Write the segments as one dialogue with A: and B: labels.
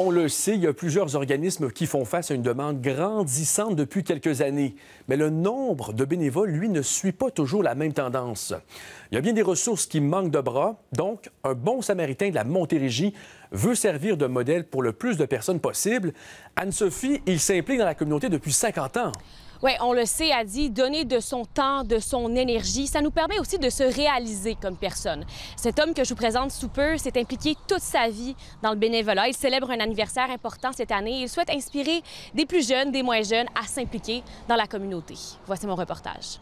A: On le sait, il y a plusieurs organismes qui font face à une demande grandissante depuis quelques années, mais le nombre de bénévoles, lui, ne suit pas toujours la même tendance. Il y a bien des ressources qui manquent de bras, donc un bon samaritain de la Montérégie veut servir de modèle pour le plus de personnes possible. Anne-Sophie, il s'implique dans la communauté depuis 50
B: ans. Oui, on le sait, a dit donner de son temps, de son énergie, ça nous permet aussi de se réaliser comme personne. Cet homme que je vous présente sous peu s'est impliqué toute sa vie dans le bénévolat. Il célèbre un anniversaire important cette année. Il souhaite inspirer des plus jeunes, des moins jeunes à s'impliquer dans la communauté. Voici mon reportage.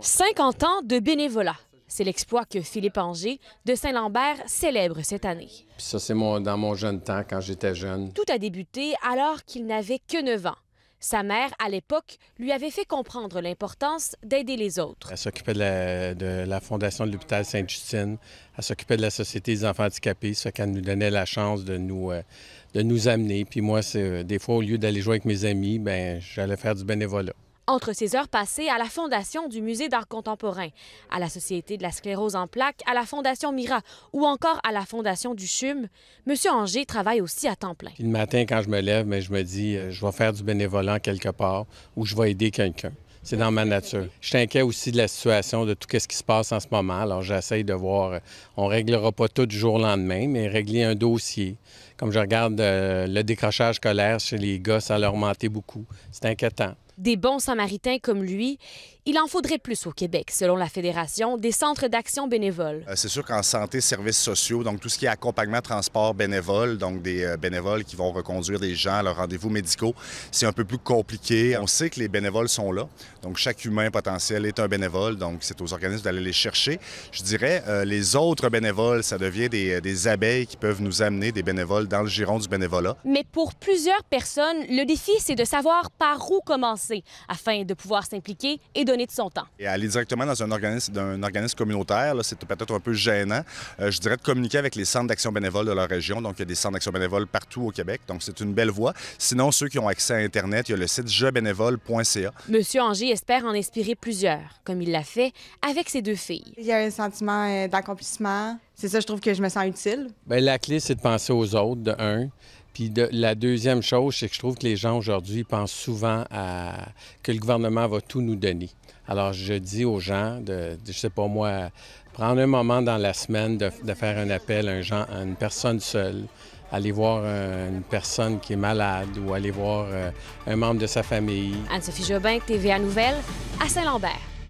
B: 50 ans de bénévolat. C'est l'exploit que Philippe Anger de Saint-Lambert célèbre cette année.
A: ça, c'est dans mon jeune temps, quand j'étais jeune.
B: Tout a débuté alors qu'il n'avait que 9 ans. Sa mère, à l'époque, lui avait fait comprendre l'importance d'aider les autres.
A: Elle s'occupait de, la, fondation de l'hôpital Sainte-Justine, elle s'occupait de la Société des enfants handicapés, ce qu'elle nous donnait la chance de nous, euh, de nous amener. Puis moi, c'est, euh, des fois, au lieu d'aller jouer avec mes amis, ben j'allais faire du bénévolat.
B: Entre ces heures passées à la fondation du Musée d'art contemporain, à la Société de la sclérose en plaques, à la Fondation Mira ou encore à la Fondation du CHUM, M. Angers travaille aussi à temps plein.
A: le matin, quand je me lève, mais ben, je me dis, euh, je vais faire du bénévolat quelque part ou je vais aider quelqu'un. C'est dans ma nature. Je t'inquiète aussi de la situation, de tout ce qui se passe en ce moment. Alors, j'essaye de voir. Euh, on ne réglera pas tout du jour au lendemain, mais régler un dossier. Comme je regarde euh, le décrochage scolaire chez les gosses, ça leur augmenté beaucoup. C'est
C: inquiétant.
B: Des bons samaritains comme lui, il en faudrait plus au Québec, selon la Fédération des centres d'action bénévoles.
C: Euh, c'est sûr qu'en santé, services sociaux, donc tout ce qui est accompagnement, transport bénévole, donc des euh, bénévoles qui vont reconduire des gens à leurs rendez-vous médicaux, c'est un peu plus compliqué. On sait que les bénévoles sont là, donc chaque humain potentiel est un bénévole, donc c'est aux organismes d'aller les chercher. Je dirais, euh, les autres bénévoles, ça devient des, des abeilles qui peuvent nous amener des bénévoles dans le giron du bénévolat.
B: Mais pour plusieurs personnes, le défi, c'est de savoir par où commencer afin de pouvoir s'impliquer et donner de son temps.
C: Et aller directement dans un organisme, organisme communautaire, c'est peut-être un peu gênant. Euh, je dirais de communiquer avec les centres d'action bénévole de la région. Donc, il y a des centres d'action bénévole partout au Québec. Donc, c'est une belle voie. Sinon, ceux qui ont accès à Internet, il y a le site jebénévole.ca.
B: Monsieur Angers espère en inspirer plusieurs, comme il l'a fait avec ses deux filles. Il y a un sentiment euh, d'accomplissement. C'est ça, je trouve que je me sens utile.
C: Bien, la clé, c'est de penser
A: aux autres, de un. Puis la deuxième chose, c'est que je trouve que les gens aujourd'hui pensent souvent à, que le gouvernement va tout nous donner. Alors, je dis aux gens, de, je sais pas moi, prendre un moment dans la semaine de, faire un appel à, un à une personne seule, aller voir euh, une personne qui est malade ou aller voir euh, un membre de sa famille.
B: Anne-Sophie Jobin, TVA Nouvelle, à Saint-Lambert.